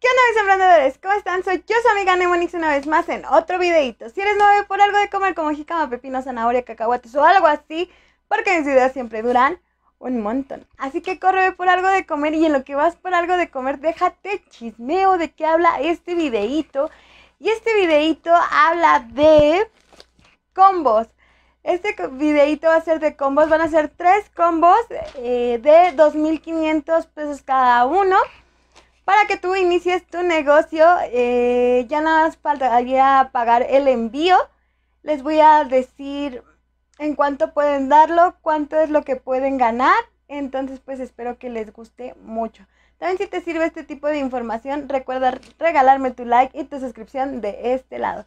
¿Qué onda mis emprendedores? ¿Cómo están? Soy yo, su amiga Nemonix una vez más en otro videito. Si eres nuevo por algo de comer como jicama, pepino, zanahoria, cacahuates o algo así, porque mis videos siempre duran un montón. Así que corre por algo de comer y en lo que vas por algo de comer, déjate chismeo de qué habla este videito. Y este videito habla de combos. Este videito va a ser de combos, van a ser tres combos eh, de 2.500 pesos cada uno para que tú inicies tu negocio. Eh, ya nada más faltaría pagar el envío. Les voy a decir en cuánto pueden darlo, cuánto es lo que pueden ganar. Entonces, pues espero que les guste mucho. También si te sirve este tipo de información, recuerda regalarme tu like y tu suscripción de este lado.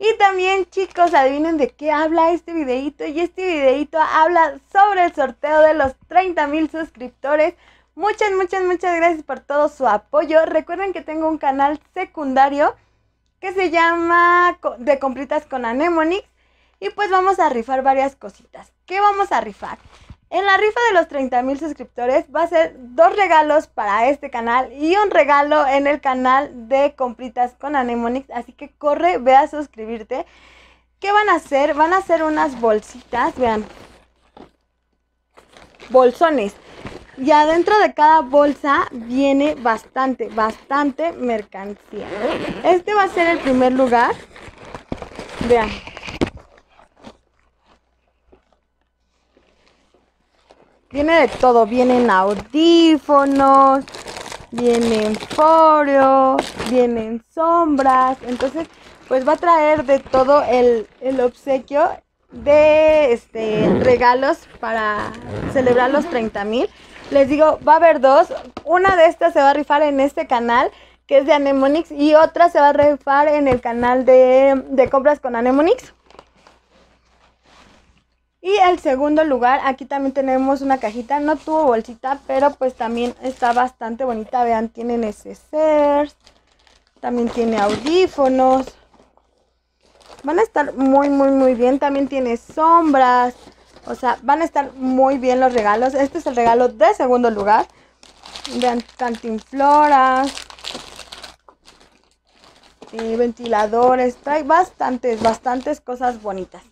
Y también chicos, adivinen de qué habla este videito. Y este videito habla sobre el sorteo de los 30 mil suscriptores Muchas, muchas, muchas gracias por todo su apoyo. Recuerden que tengo un canal secundario que se llama De Compritas con Anemonix. Y pues vamos a rifar varias cositas. ¿Qué vamos a rifar? En la rifa de los 30 mil suscriptores va a ser dos regalos para este canal y un regalo en el canal de Compritas con Anemonix. Así que corre, ve a suscribirte. ¿Qué van a hacer? Van a hacer unas bolsitas, vean, bolsones. Y adentro de cada bolsa viene bastante, bastante mercancía. Este va a ser el primer lugar. Vean. Viene de todo. Vienen audífonos, vienen foros, vienen sombras. Entonces, pues va a traer de todo el, el obsequio de este, regalos para celebrar los 30 mil. Les digo, va a haber dos. Una de estas se va a rifar en este canal, que es de Anemonix, y otra se va a rifar en el canal de, compras con Anemonix. Y el segundo lugar, aquí también tenemos una cajita, no tuvo bolsita, pero pues también está bastante bonita. Vean, tiene ese también tiene audífonos. Van a estar muy, muy, muy bien. También tiene sombras. O sea, van a estar muy bien los regalos. Este es el regalo de segundo lugar. Vean, cantinfloras. y eh, ventiladores. Trae bastantes, bastantes cosas bonitas.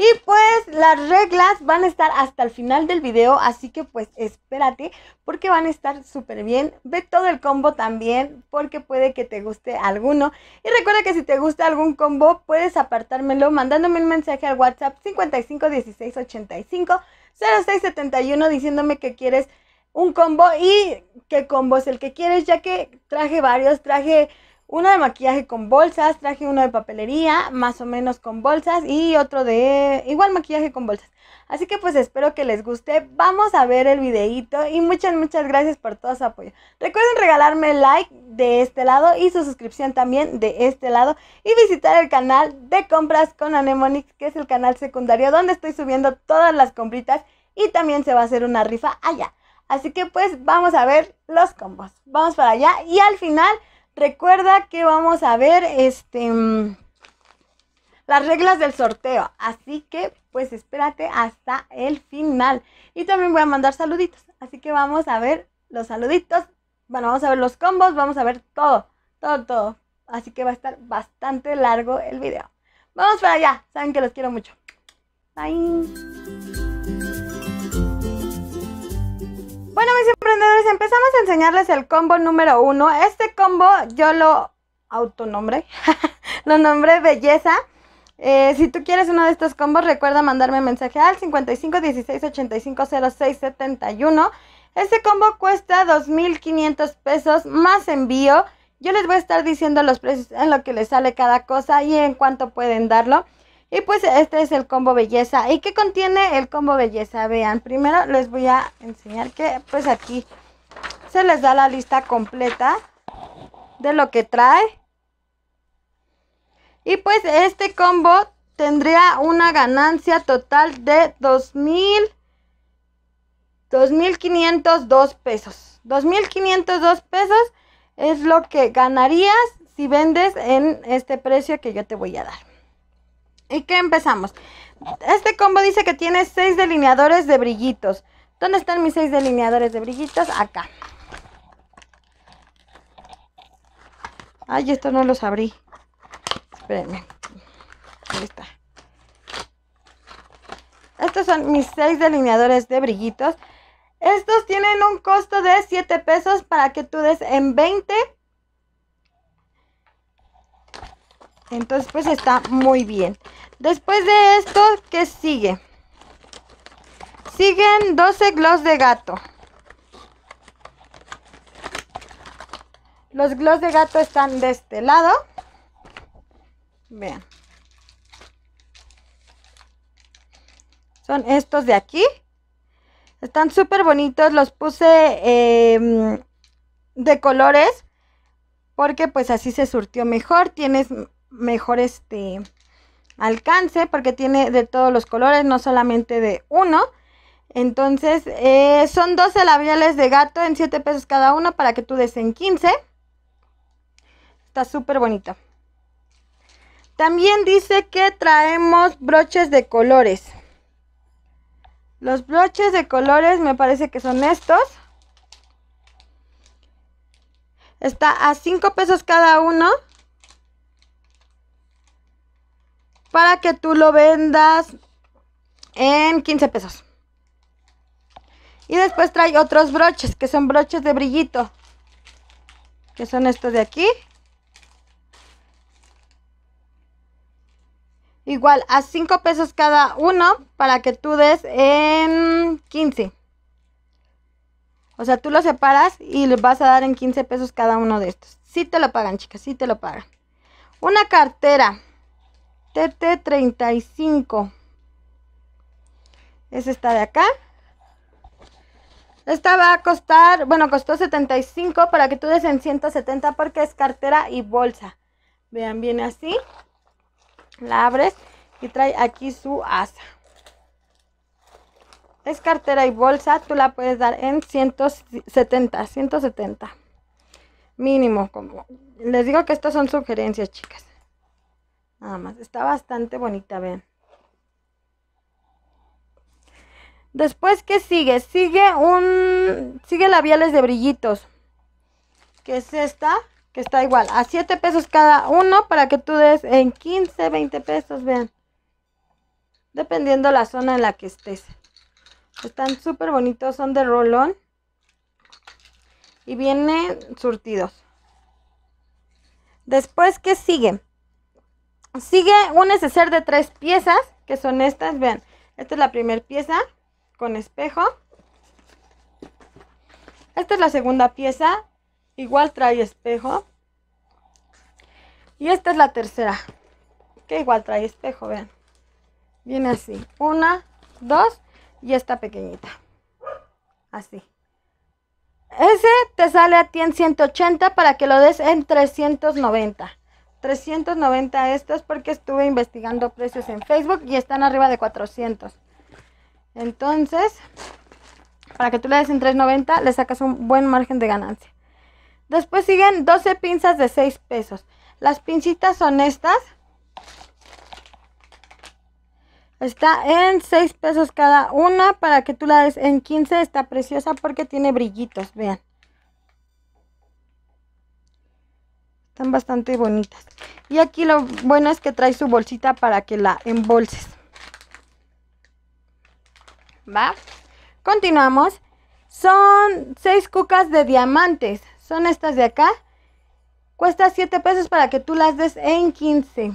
Y pues las reglas van a estar hasta el final del video, así que pues espérate porque van a estar súper bien. Ve todo el combo también porque puede que te guste alguno. Y recuerda que si te gusta algún combo puedes apartármelo mandándome un mensaje al WhatsApp 55 16 diciéndome que quieres un combo y qué combo es el que quieres ya que traje varios, traje uno de maquillaje con bolsas, traje uno de papelería, más o menos con bolsas y otro de igual maquillaje con bolsas. Así que pues espero que les guste. Vamos a ver el videito y muchas, muchas gracias por todo su apoyo. Recuerden regalarme like de este lado y su suscripción también de este lado y visitar el canal de compras con Anemonix, que es el canal secundario donde estoy subiendo todas las compritas y también se va a hacer una rifa allá. Así que pues vamos a ver los combos. Vamos para allá y al final Recuerda que vamos a ver este, mm, las reglas del sorteo. Así que pues espérate hasta el final. Y también voy a mandar saluditos. Así que vamos a ver los saluditos. Bueno, vamos a ver los combos, vamos a ver todo, todo, todo. Así que va a estar bastante largo el video. Vamos para allá. Saben que los quiero mucho. Bye. Bueno, mis emprendedores, empezamos a enseñarles el combo número uno. Este combo yo lo autonombre, lo nombré belleza. Eh, si tú quieres uno de estos combos, recuerda mandarme mensaje al 5516850671 16 Este combo cuesta 2.500 pesos más envío. Yo les voy a estar diciendo los precios en lo que les sale cada cosa y en cuánto pueden darlo. Y pues este es el combo belleza. ¿Y qué contiene el combo belleza? Vean, primero les voy a enseñar que pues aquí se les da la lista completa de lo que trae. Y pues este combo tendría una ganancia total de 2.502 pesos. 2.502 pesos es lo que ganarías si vendes en este precio que yo te voy a dar. ¿Y qué empezamos? Este combo dice que tiene 6 delineadores de brillitos. ¿Dónde están mis 6 delineadores de brillitos? Acá. Ay, esto no los abrí. Espérenme. Ahí está. Estos son mis 6 delineadores de brillitos. Estos tienen un costo de 7 pesos para que tú des en 20 Entonces pues está muy bien. Después de esto, ¿qué sigue? Siguen 12 gloss de gato. Los gloss de gato están de este lado. Vean. Son estos de aquí. Están súper bonitos. Los puse em, de colores. Porque pues así se surtió mejor. Tienes mejor este alcance porque tiene de todos los colores, no solamente de uno. Entonces, eh, son 12 labiales de gato en 7 pesos cada uno para que tú des en 15. Está súper bonito. También dice que traemos broches de colores. Los broches de colores me parece que son estos. Está a 5 pesos cada uno. para que tú lo vendas en 15 pesos. Y después trae otros broches, que son broches de brillito. Que son estos de aquí. Igual a 5 pesos cada uno para que tú des en 15. O sea, tú lo separas y le vas a dar en 15 pesos cada uno de estos. Si sí te lo pagan, chicas, si sí te lo pagan. Una cartera. TT35. Es esta de acá. Esta va a costar, bueno, costó 75 para que tú des en 170 porque es cartera y bolsa. Vean, viene así. La abres y trae aquí su asa. Es cartera y bolsa, tú la puedes dar en 170, 170. Mínimo, como les digo que estas son sugerencias, chicas. Nada más. Está bastante bonita, vean. Después, ¿qué sigue? Sigue un... Sigue labiales de brillitos. Que es esta, que está igual. A 7 pesos cada uno para que tú des en 15, 20 pesos, vean. Dependiendo la zona en la que estés. Están súper bonitos, son de rolón. Y vienen surtidos. Después, ¿qué sigue? Sigue un neceser de tres piezas, que son estas, vean. Esta es la primera pieza con espejo. Esta es la segunda pieza, igual trae espejo. Y esta es la tercera, que igual trae espejo, vean. Viene así, una, dos y esta pequeñita. Así. Ese te sale a ti en 180 para que lo des en 390. 390 estos porque estuve investigando precios en Facebook y están arriba de 400. Entonces, para que tú le des en 390, le sacas un buen margen de ganancia. Después siguen 12 pinzas de 6 pesos. Las pincitas son estas. Está en 6 pesos cada una. Para que tú la des en 15, está preciosa porque tiene brillitos, vean. son bastante bonitas. Y aquí lo bueno es que trae su bolsita para que la embolses. ¿Va? Continuamos. Son seis cucas de diamantes. Son estas de acá. Cuesta 7 pesos para que tú las des en 15.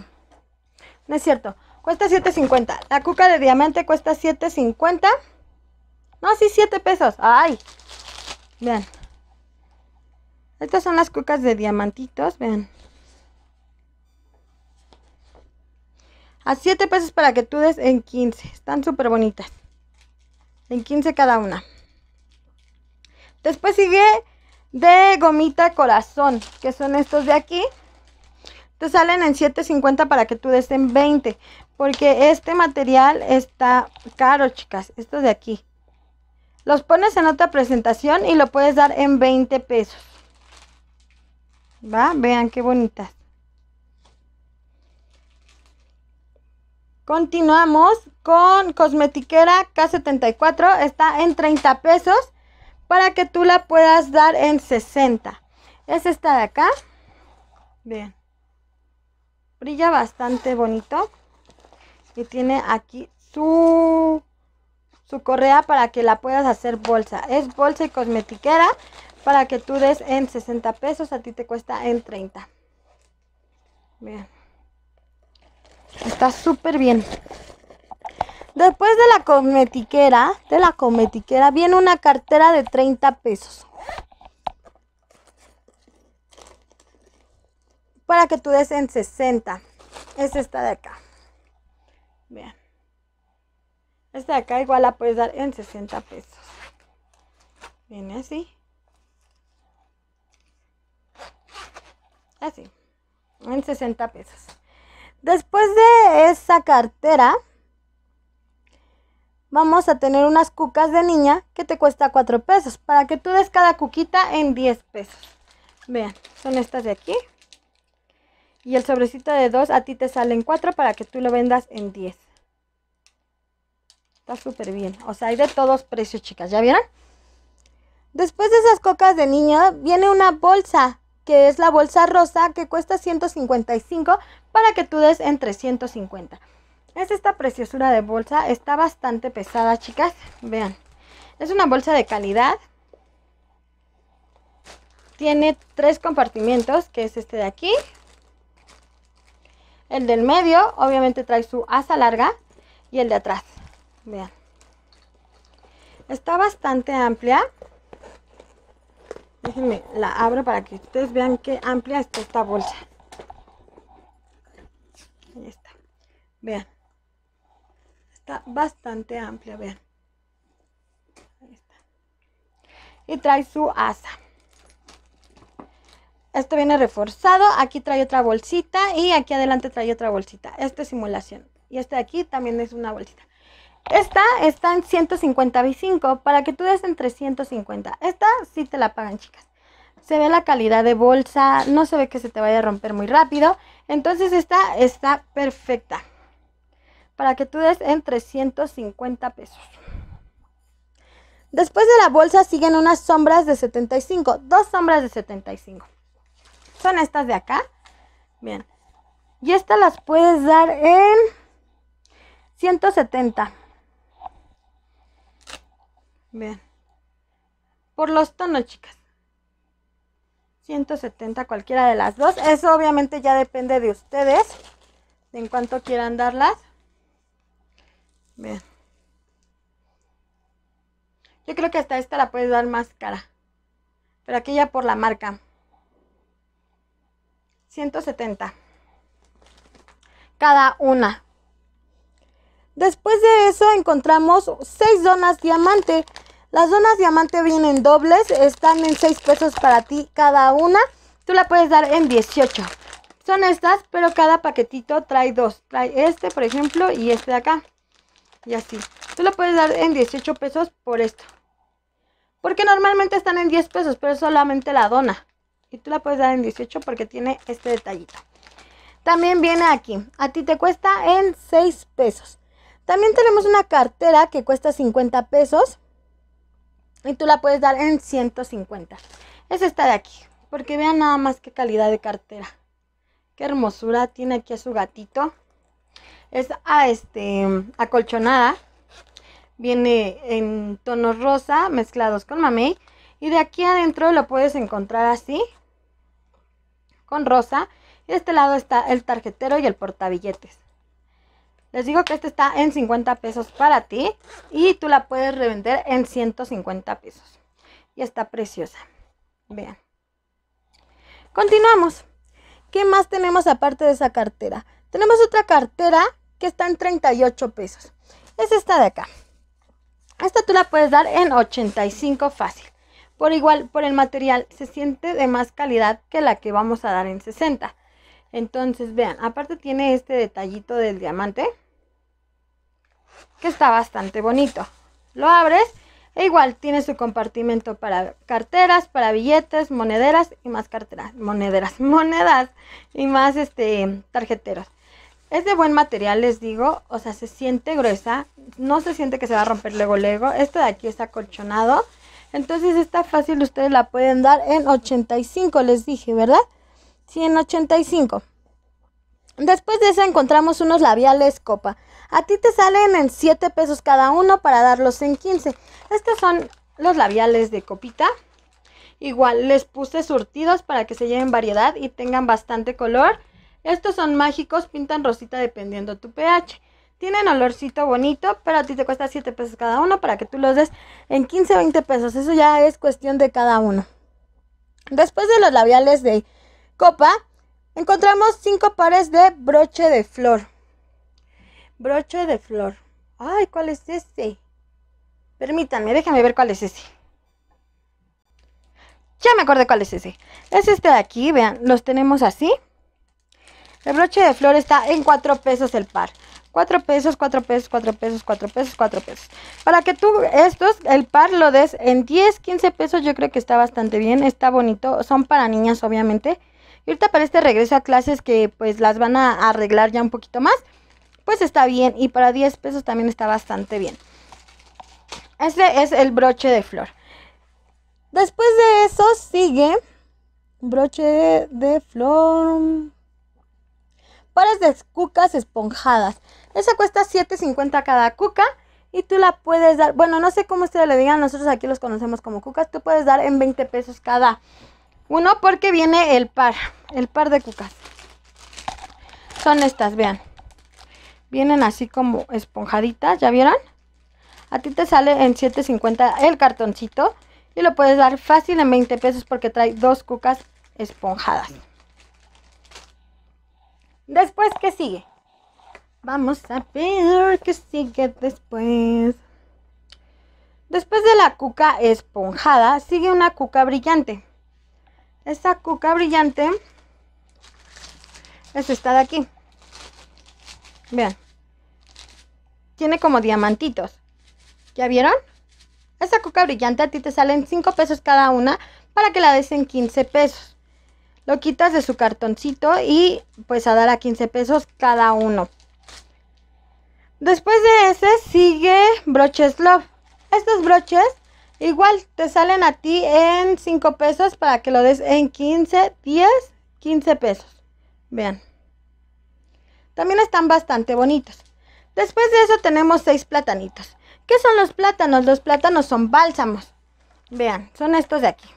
No es cierto. Cuesta 7.50. La cuca de diamante cuesta 7.50. No, sí, 7 pesos. Ay. Vean. Estas son las cucas de diamantitos, vean. A 7 pesos para que tú des en 15. Están súper bonitas. En 15 cada una. Después sigue de gomita corazón, que son estos de aquí. Te salen en 7.50 para que tú des en 20. Porque este material está caro, chicas. Estos de aquí. Los pones en otra presentación y lo puedes dar en 20 pesos. ¿Va? Vean qué bonitas. Continuamos con cosmetiquera K74. Está en 30 pesos para que tú la puedas dar en 60. Es esta de acá. Vean. Brilla bastante bonito. Y tiene aquí su, su correa para que la puedas hacer bolsa. Es bolsa y cosmetiquera para que tú des en 60 pesos, a ti te cuesta en 30. Vean. Está súper bien. Después de la cometiquera, de la cometiquera, viene una cartera de 30 pesos. Para que tú des en 60. Es esta de acá. Vean. Esta de acá igual la puedes dar en 60 pesos. Viene así. Así. En 60 pesos. Después de esa cartera, vamos a tener unas cucas de niña que te cuesta 4 pesos. Para que tú des cada cuquita en 10 pesos. Vean, son estas de aquí. Y el sobrecito de 2 a ti te salen 4 para que tú lo vendas en 10. Está súper bien. O sea, hay de todos precios, chicas. ¿Ya vieron? Después de esas cocas de niño, viene una bolsa que es la bolsa rosa, que cuesta 155 para que tú des en 350. Es esta preciosura de bolsa, está bastante pesada, chicas. Vean, es una bolsa de calidad. Tiene tres compartimientos, que es este de aquí. El del medio, obviamente trae su asa larga. Y el de atrás, vean. Está bastante amplia. Déjenme, la abro para que ustedes vean qué amplia está esta bolsa. Ahí está. Vean. Está bastante amplia, vean. Ahí está. Y trae su asa. Esto viene reforzado. Aquí trae otra bolsita y aquí adelante trae otra bolsita. Esta es simulación. Y este de aquí también es una bolsita. Esta está en 155 para que tú des en 350. Esta sí te la pagan, chicas. Se ve la calidad de bolsa, no se ve que se te vaya a romper muy rápido. Entonces esta está perfecta para que tú des en 350 pesos. Después de la bolsa siguen unas sombras de 75, dos sombras de 75. Son estas de acá. Bien. Y estas las puedes dar en 170. Vean. Por los tonos, chicas. 170 cualquiera de las dos. Eso obviamente ya depende de ustedes. en cuanto quieran darlas. Vean. Yo creo que hasta esta la puedes dar más cara. Pero aquí ya por la marca. 170. Cada una. Después de eso encontramos 6 zonas diamante. Las donas diamante vienen dobles, están en 6 pesos para ti cada una. Tú la puedes dar en 18. Son estas, pero cada paquetito trae dos. Trae este, por ejemplo, y este de acá. Y así. Tú la puedes dar en 18 pesos por esto. Porque normalmente están en 10 pesos, pero es solamente la dona. Y tú la puedes dar en 18 porque tiene este detallito. También viene aquí. A ti te cuesta en 6 pesos. También tenemos una cartera que cuesta 50 pesos y tú la puedes dar en 150. Es esta de aquí, porque vean nada más qué calidad de cartera. Qué hermosura, tiene aquí a su gatito. Es a ah, este, acolchonada. Viene en tonos rosa mezclados con mamey. Y de aquí adentro lo puedes encontrar así, con rosa. Y de este lado está el tarjetero y el portabilletes. Les digo que esta está en 50 pesos para ti y tú la puedes revender en 150 pesos. Y está preciosa. Vean. Continuamos. ¿Qué más tenemos aparte de esa cartera? Tenemos otra cartera que está en 38 pesos. Es esta de acá. Esta tú la puedes dar en 85 fácil. Por igual, por el material, se siente de más calidad que la que vamos a dar en 60. Entonces, vean, aparte tiene este detallito del diamante que está bastante bonito. Lo abres e igual tiene su compartimento para carteras, para billetes, monederas y más carteras, monederas, monedas y más este tarjeteros. Es de buen material, les digo, o sea, se siente gruesa, no se siente que se va a romper luego luego. Este de aquí está colchonado Entonces está fácil, ustedes la pueden dar en 85, les dije, ¿verdad? Sí, en 85. Después de eso encontramos unos labiales copa. A ti te salen en 7 pesos cada uno para darlos en 15. Estos son los labiales de copita. Igual les puse surtidos para que se lleven variedad y tengan bastante color. Estos son mágicos, pintan rosita dependiendo tu pH. Tienen olorcito bonito, pero a ti te cuesta 7 pesos cada uno para que tú los des en 15, 20 pesos. Eso ya es cuestión de cada uno. Después de los labiales de copa, encontramos 5 pares de broche de flor. Broche de flor. Ay, ¿cuál es este? Permítanme, déjenme ver cuál es ese. Ya me acordé cuál es ese. Es este de aquí, vean, los tenemos así. El broche de flor está en cuatro pesos el par. Cuatro pesos, cuatro pesos, cuatro pesos, cuatro pesos, cuatro pesos. Para que tú estos, el par lo des en 10, 15 pesos, yo creo que está bastante bien, está bonito. Son para niñas, obviamente. Y ahorita para este regreso a clases que pues las van a arreglar ya un poquito más pues está bien. Y para 10 pesos también está bastante bien. Este es el broche de flor. Después de eso sigue broche de flor. Pares de cucas esponjadas. Esa cuesta 7.50 cada cuca y tú la puedes dar, bueno, no sé cómo ustedes le digan, nosotros aquí los conocemos como cucas, tú puedes dar en 20 pesos cada uno porque viene el par, el par de cucas. Son estas, vean. Vienen así como esponjaditas, ¿ya vieron? A ti te sale en 7.50 el cartoncito y lo puedes dar fácil en 20 pesos porque trae dos cucas esponjadas. Después, ¿qué sigue? Vamos a ver qué sigue después. Después de la cuca esponjada, sigue una cuca brillante. Esta cuca brillante es esta de aquí. Vean tiene como diamantitos. ¿Ya vieron? Esa coca brillante a ti te salen 5 pesos cada una para que la des en 15 pesos. Lo quitas de su cartoncito y pues a dar a 15 pesos cada uno. Después de ese sigue broches love. Estos broches igual te salen a ti en 5 pesos para que lo des en 15, 10, 15 pesos. Vean. También están bastante bonitos. Después de eso tenemos seis platanitos. ¿Qué son los plátanos? Los plátanos son bálsamos. Vean, son estos de aquí.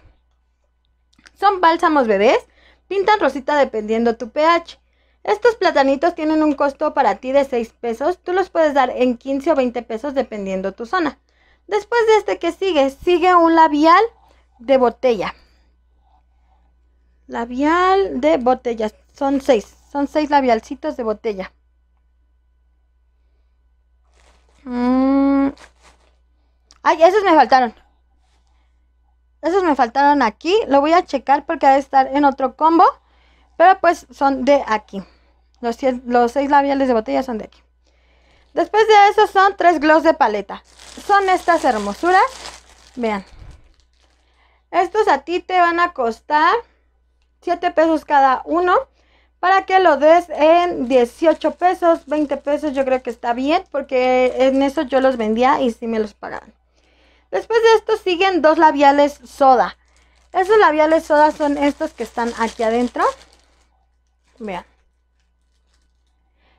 Son bálsamos bebés. Pintan rosita dependiendo tu pH. Estos platanitos tienen un costo para ti de 6 pesos. Tú los puedes dar en 15 o 20 pesos dependiendo tu zona. Después de este que sigue, sigue un labial de botella. Labial de botella. Son 6. Son 6 labialcitos de botella. Mm. Ay, esos me faltaron. Esos me faltaron aquí. Lo voy a checar porque debe estar en otro combo. Pero pues son de aquí. Los, los seis labiales de botella son de aquí. Después de eso son tres gloss de paleta. Son estas hermosuras. Vean. Estos a ti te van a costar 7 pesos cada uno para que lo des en 18 pesos, 20 pesos, yo creo que está bien, porque en eso yo los vendía y sí me los pagaban. Después de esto siguen dos labiales soda. Esos labiales soda son estos que están aquí adentro. Vean.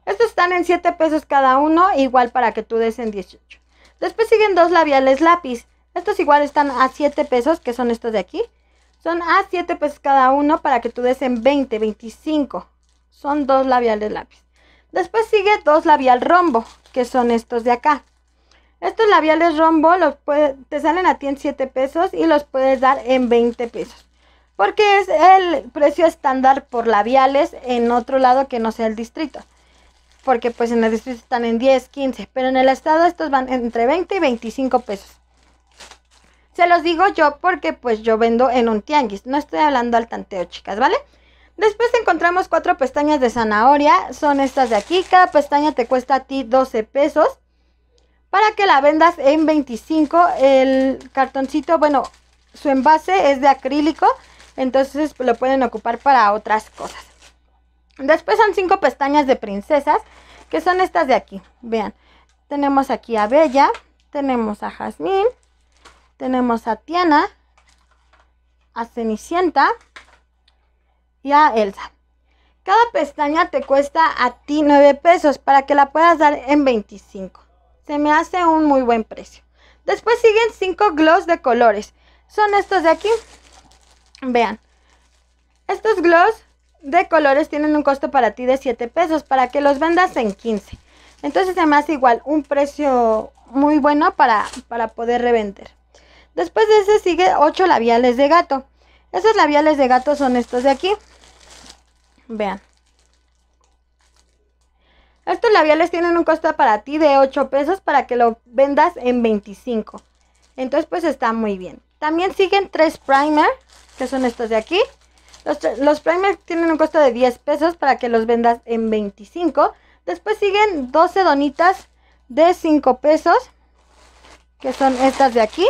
Estos están en 7 pesos cada uno, igual para que tú des en 18. Después siguen dos labiales lápiz. Estos igual están a 7 pesos, que son estos de aquí. Son a ah, 7 pesos cada uno para que tú des en 20, 25. Son dos labiales lápiz. Después sigue dos labial rombo, que son estos de acá. Estos labiales rombo los te salen a ti en 7 pesos y los puedes dar en 20 pesos. Porque es el precio estándar por labiales en otro lado que no sea el distrito. Porque pues en el distrito están en 10, 15. Pero en el estado estos van entre 20 y 25 pesos. Se los digo yo porque pues yo vendo en un tianguis, no estoy hablando al tanteo, chicas, ¿vale? Después encontramos cuatro pestañas de zanahoria, son estas de aquí, cada pestaña te cuesta a ti 12 pesos. Para que la vendas en 25, el cartoncito, bueno, su envase es de acrílico, entonces lo pueden ocupar para otras cosas. Después son cinco pestañas de princesas, que son estas de aquí, vean. Tenemos aquí a Bella, tenemos a Jasmine, tenemos a Tiana, a Cenicienta y a Elsa. Cada pestaña te cuesta a ti 9 pesos para que la puedas dar en 25. Se me hace un muy buen precio. Después siguen 5 gloss de colores. Son estos de aquí. Vean. Estos gloss de colores tienen un costo para ti de 7 pesos para que los vendas en 15. Entonces se me hace igual un precio muy bueno para, para poder revender. Después de ese sigue 8 labiales de gato. Esos labiales de gato son estos de aquí. Vean. Estos labiales tienen un costo para ti de 8 pesos para que lo vendas en 25. Entonces pues está muy bien. También siguen tres primer, que son estos de aquí. Los, los primer tienen un costo de 10 pesos para que los vendas en 25. Después siguen 12 donitas de 5 pesos, que son estas de aquí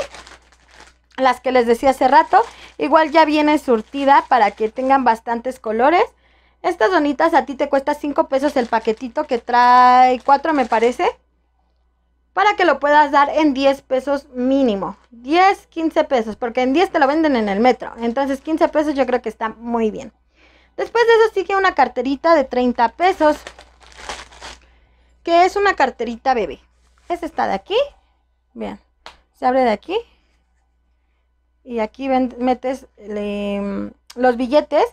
las que les decía hace rato. Igual ya viene surtida para que tengan bastantes colores. Estas donitas a ti te cuesta 5 pesos el paquetito que trae 4 me parece. Para que lo puedas dar en 10 pesos mínimo. 10, 15 pesos, porque en 10 te lo venden en el metro. Entonces 15 pesos yo creo que está muy bien. Después de eso sigue una carterita de 30 pesos. Que es una carterita bebé. Es está de aquí. bien se abre de aquí y aquí metes los billetes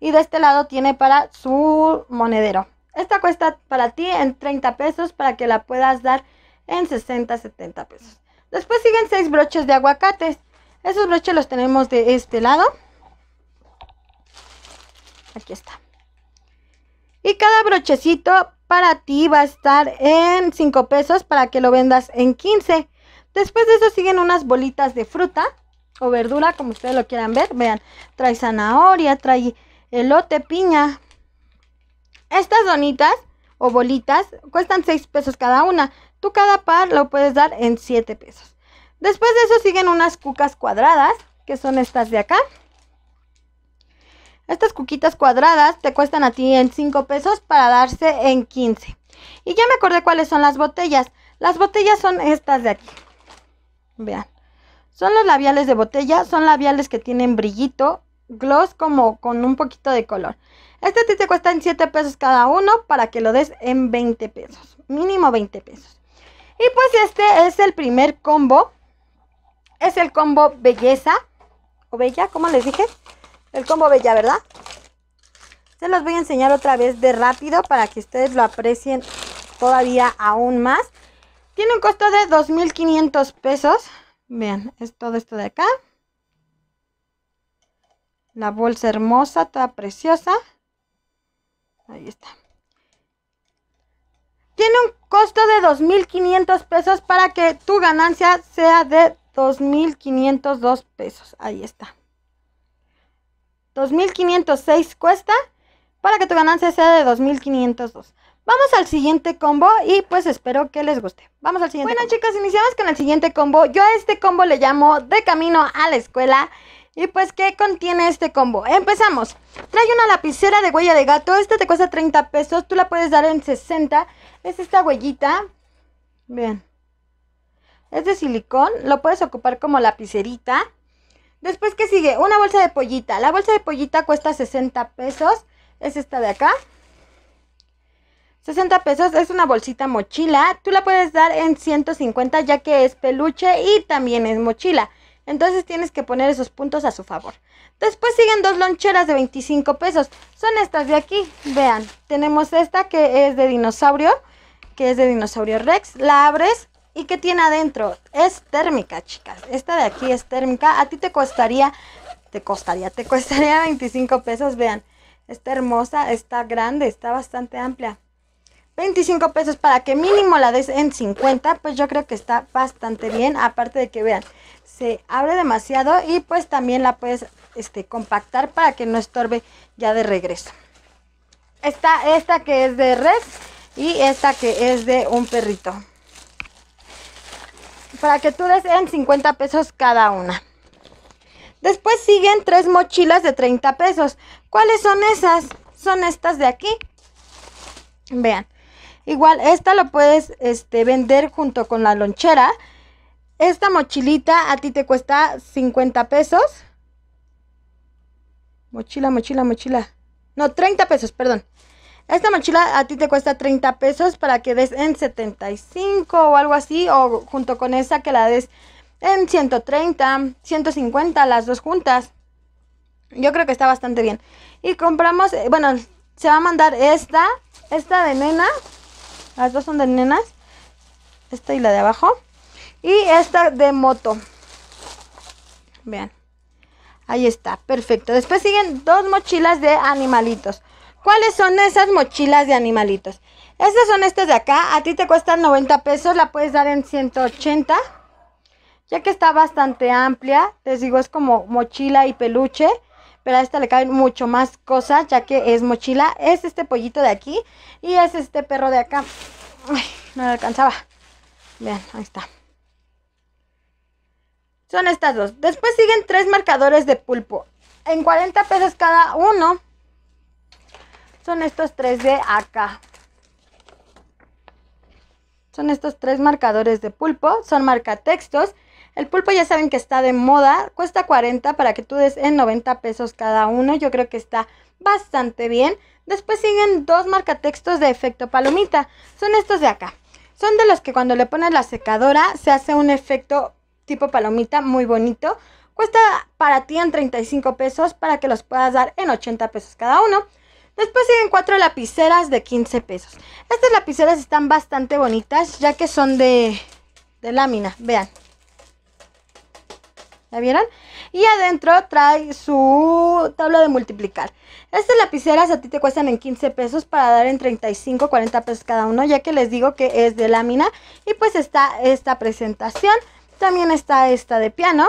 y de este lado tiene para su monedero. Esta cuesta para ti en 30 pesos para que la puedas dar en 60, 70 pesos. Después siguen seis broches de aguacates. Esos broches los tenemos de este lado. Aquí está. Y cada brochecito para ti va a estar en 5 pesos para que lo vendas en 15. Después de eso siguen unas bolitas de fruta o verdura, como ustedes lo quieran ver. Vean, trae zanahoria, trae elote, piña. Estas donitas o bolitas cuestan 6 pesos cada una. Tú cada par lo puedes dar en 7 pesos. Después de eso siguen unas cucas cuadradas, que son estas de acá. Estas cuquitas cuadradas te cuestan a ti en 5 pesos para darse en 15. Y ya me acordé cuáles son las botellas. Las botellas son estas de aquí. Vean. Son los labiales de botella, son labiales que tienen brillito, gloss como con un poquito de color. Este te cuesta en 7 pesos cada uno para que lo des en 20 pesos, mínimo 20 pesos. Y pues este es el primer combo, es el combo belleza, o bella, como les dije, el combo bella, ¿verdad? Se los voy a enseñar otra vez de rápido para que ustedes lo aprecien todavía aún más. Tiene un costo de 2.500 pesos. Vean, es todo esto de acá. La bolsa hermosa, toda preciosa. Ahí está. Tiene un costo de 2.500 pesos para que tu ganancia sea de 2.502 pesos. Ahí está. 2.506 cuesta para que tu ganancia sea de 2.502. Vamos al siguiente combo y pues espero que les guste. Vamos al siguiente. Bueno, chicas, chicos, iniciamos con el siguiente combo. Yo a este combo le llamo De camino a la escuela. Y pues, ¿qué contiene este combo? Empezamos. Trae una lapicera de huella de gato. Esta te cuesta 30 pesos. Tú la puedes dar en 60. Es esta huellita. Vean. Es de silicón. Lo puedes ocupar como lapicerita. Después, ¿qué sigue? Una bolsa de pollita. La bolsa de pollita cuesta 60 pesos. Es esta de acá. 60 pesos es una bolsita mochila. Tú la puedes dar en 150 ya que es peluche y también es mochila. Entonces tienes que poner esos puntos a su favor. Después siguen dos loncheras de 25 pesos. Son estas de aquí. Vean, tenemos esta que es de dinosaurio, que es de dinosaurio Rex. La abres y ¿qué tiene adentro? Es térmica, chicas. Esta de aquí es térmica. A ti te costaría, te costaría, te costaría 25 pesos. Vean, está hermosa, está grande, está bastante amplia. 25 pesos para que mínimo la des en 50, pues yo creo que está bastante bien, aparte de que vean, se abre demasiado y pues también la puedes este, compactar para que no estorbe ya de regreso. Está esta que es de red y esta que es de un perrito. Para que tú des en 50 pesos cada una. Después siguen tres mochilas de 30 pesos. ¿Cuáles son esas? Son estas de aquí. Vean, Igual, esta lo puedes este, vender junto con la lonchera. Esta mochilita a ti te cuesta 50 pesos. Mochila, mochila, mochila. No, 30 pesos, perdón. Esta mochila a ti te cuesta 30 pesos para que des en 75 o algo así. O junto con esa que la des en 130, 150, las dos juntas. Yo creo que está bastante bien. Y compramos, eh, bueno, se va a mandar esta, esta de nena, las dos son de nenas. Esta y la de abajo. Y esta de moto. Vean. Ahí está, perfecto. Después siguen dos mochilas de animalitos. ¿Cuáles son esas mochilas de animalitos? Estas son estas de acá. A ti te cuestan 90 pesos. La puedes dar en 180. Ya que está bastante amplia. Les digo, es como mochila y peluche pero a esta le caen mucho más cosas, ya que es mochila, es este pollito de aquí y es este perro de acá. Ay, no le alcanzaba. Vean, ahí está. Son estas dos. Después siguen tres marcadores de pulpo. En 40 pesos cada uno. Son estos tres de acá. Son estos tres marcadores de pulpo. Son marca textos el pulpo ya saben que está de moda, cuesta 40 para que tú des en 90 pesos cada uno, yo creo que está bastante bien. Después siguen dos marcatextos de efecto palomita, son estos de acá. Son de los que cuando le pones la secadora se hace un efecto tipo palomita muy bonito. Cuesta para ti en 35 pesos para que los puedas dar en 80 pesos cada uno. Después siguen cuatro lapiceras de 15 pesos. Estas lapiceras están bastante bonitas ya que son de, de lámina, vean, vieron? Y adentro trae su tabla de multiplicar. Estas lapiceras a ti te cuestan en 15 pesos para dar en 35, 40 pesos cada uno, ya que les digo que es de lámina. Y pues está esta presentación. También está esta de piano.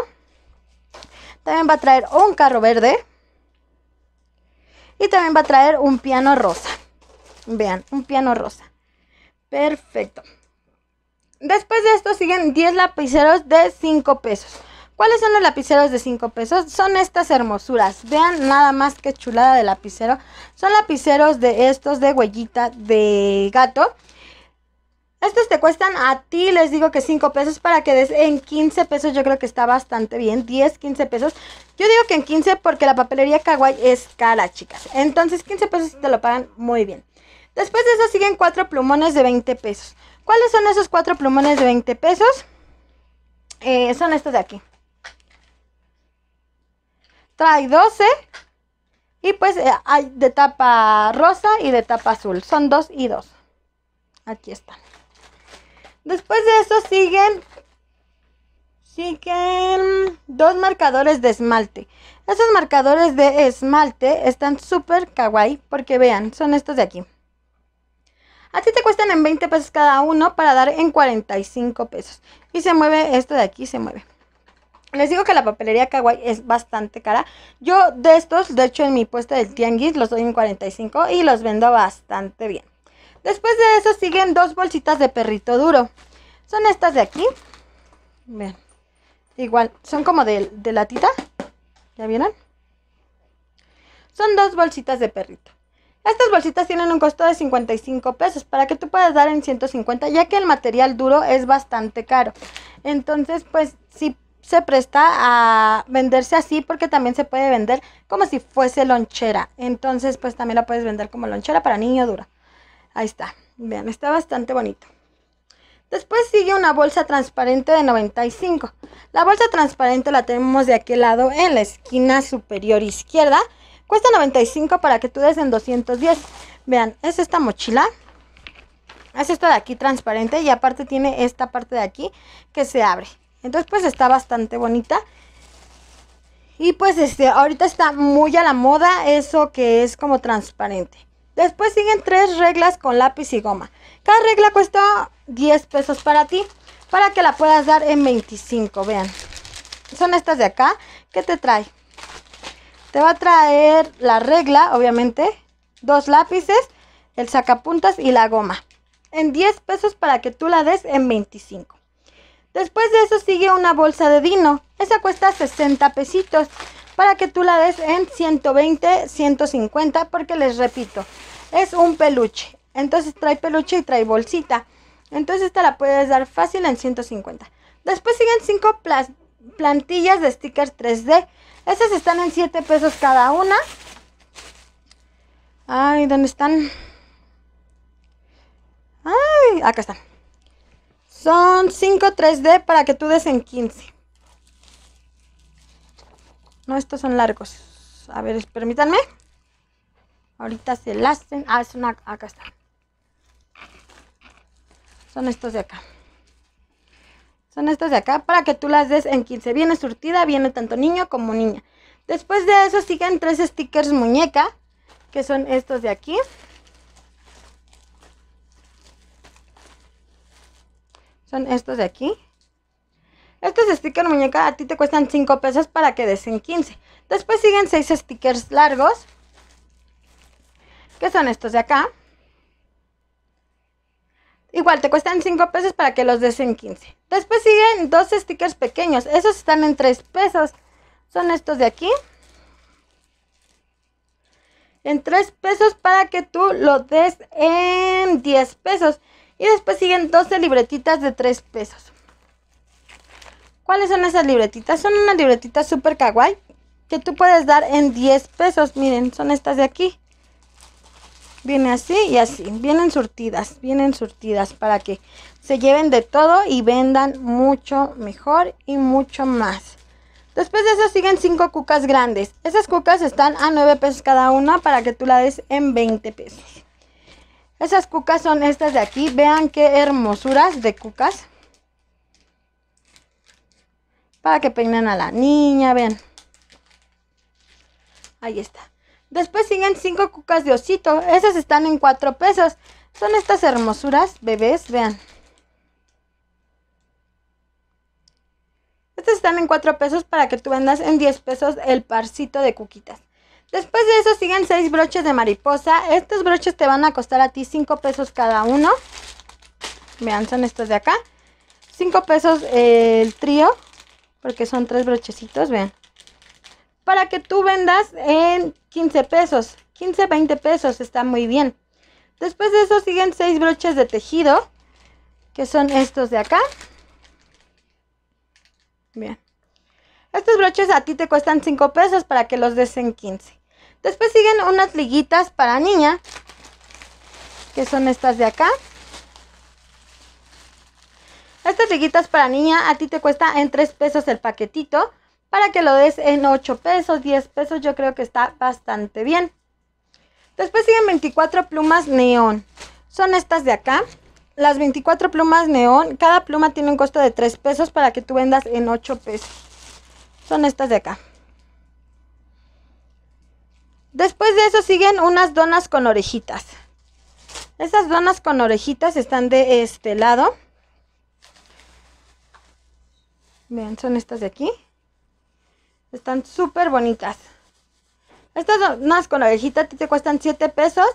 También va a traer un carro verde. Y también va a traer un piano rosa. Vean, un piano rosa. Perfecto. Después de esto siguen 10 lapiceros de 5 pesos. ¿Cuáles son los lapiceros de 5 pesos? Son estas hermosuras. Vean nada más que chulada de lapicero. Son lapiceros de estos de huellita de gato. Estos te cuestan a ti, les digo que 5 pesos para que des en 15 pesos. Yo creo que está bastante bien. 10, 15 pesos. Yo digo que en 15 porque la papelería kawaii es cara, chicas. Entonces 15 pesos te lo pagan muy bien. Después de eso siguen 4 plumones de 20 pesos. ¿Cuáles son esos 4 plumones de 20 pesos? Eh, son estos de aquí trae 12 y pues eh, hay de tapa rosa y de tapa azul. Son dos y dos. Aquí están. Después de eso siguen, siguen dos marcadores de esmalte. Esos marcadores de esmalte están súper kawaii porque vean, son estos de aquí. Así te cuestan en 20 pesos cada uno para dar en 45 pesos. Y se mueve esto de aquí, se mueve. Les digo que la papelería kawaii es bastante cara. Yo de estos, de hecho en mi puesta del tianguis los doy en 45 y los vendo bastante bien. Después de eso siguen dos bolsitas de perrito duro. Son estas de aquí. Igual, son como de, latita. ¿Ya vieron? Son dos bolsitas de perrito. Estas bolsitas tienen un costo de 55 pesos para que tú puedas dar en 150 ya que el material duro es bastante caro. Entonces, pues si se presta a venderse así porque también se puede vender como si fuese lonchera. Entonces, pues también la puedes vender como lonchera para niño dura. Ahí está. Vean, está bastante bonito. Después sigue una bolsa transparente de 95. La bolsa transparente la tenemos de aquel lado en la esquina superior izquierda. Cuesta 95 para que tú des en 210. Vean, es esta mochila. Es esta de aquí transparente y aparte tiene esta parte de aquí que se abre. Entonces pues está bastante bonita. Y pues este, ahorita está muy a la moda eso que es como transparente. Después siguen tres reglas con lápiz y goma. Cada regla cuesta 10 pesos para ti, para que la puedas dar en 25, vean. Son estas de acá. ¿Qué te trae? Te va a traer la regla, obviamente, dos lápices, el sacapuntas y la goma. En 10 pesos para que tú la des en 25. Después de eso sigue una bolsa de dino, Esa cuesta 60 pesitos para que tú la des en 120, 150 porque les repito, es un peluche. Entonces trae peluche y trae bolsita. Entonces esta la puedes dar fácil en 150. Después siguen 5 plantillas de stickers 3D. esas están en 7 pesos cada una. Ay, ¿dónde están? Ay, acá están. Son 5 3D para que tú des en 15. No, estos son largos. A ver, permítanme. Ahorita se lasten. Ah, es una... Acá está. Son estos de acá. Son estos de acá para que tú las des en 15. Viene surtida, viene tanto niño como niña. Después de eso siguen tres stickers muñeca, que son estos de aquí. estos de aquí. Estos stickers muñeca a ti te cuestan 5 pesos para que desen 15. Después siguen 6 stickers largos. Que son estos de acá. Igual te cuestan 5 pesos para que los desen 15. Después siguen dos stickers pequeños. Esos están en 3 pesos. Son estos de aquí. En 3 pesos para que tú lo des en 10 pesos. Y después siguen 12 libretitas de 3 pesos. ¿Cuáles son esas libretitas? Son unas libretitas súper kawaii que tú puedes dar en 10 pesos. Miren, son estas de aquí. Viene así y así. Vienen surtidas, vienen surtidas para que se lleven de todo y vendan mucho mejor y mucho más. Después de eso siguen 5 cucas grandes. Esas cucas están a 9 pesos cada una para que tú la des en 20 pesos. Esas cucas son estas de aquí. Vean qué hermosuras de cucas. Para que peinen a la niña, vean. Ahí está. Después siguen cinco cucas de osito. Esas están en cuatro pesos. Son estas hermosuras, bebés, vean. Estas están en cuatro pesos para que tú vendas en 10 pesos el parcito de cuquitas. Después de eso siguen seis broches de mariposa. Estos broches te van a costar a ti 5 pesos cada uno. Vean, son estos de acá. 5 pesos eh, el trío, porque son tres brochecitos, vean. Para que tú vendas en 15 pesos, 15, 20 pesos, está muy bien. Después de eso siguen seis broches de tejido, que son estos de acá. Bien, Estos broches a ti te cuestan 5 pesos para que los des en 15. Después siguen unas liguitas para niña, que son estas de acá. Estas liguitas para niña a ti te cuesta en 3 pesos el paquetito, para que lo des en 8 pesos, 10 pesos, yo creo que está bastante bien. Después siguen 24 plumas neón. Son estas de acá. Las 24 plumas neón, cada pluma tiene un costo de 3 pesos para que tú vendas en 8 pesos. Son estas de acá. Después de eso siguen unas donas con orejitas. Estas donas con orejitas están de este lado. Vean, son estas de aquí. Están súper bonitas. Estas donas con orejitas te cuestan 7 pesos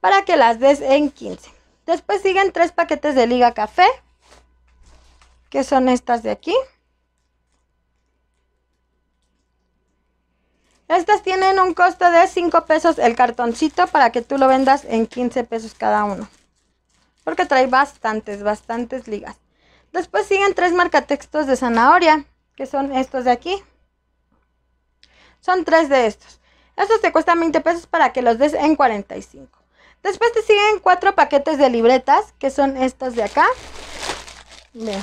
para que las des en 15. Después siguen tres paquetes de liga café, que son estas de aquí. Estas tienen un costo de 5 pesos el cartoncito para que tú lo vendas en 15 pesos cada uno. Porque trae bastantes, bastantes ligas. Después siguen tres marcatextos de zanahoria, que son estos de aquí. Son tres de estos. Estos te cuestan 20 pesos para que los des en 45. Después te siguen cuatro paquetes de libretas, que son estos de acá. Vean.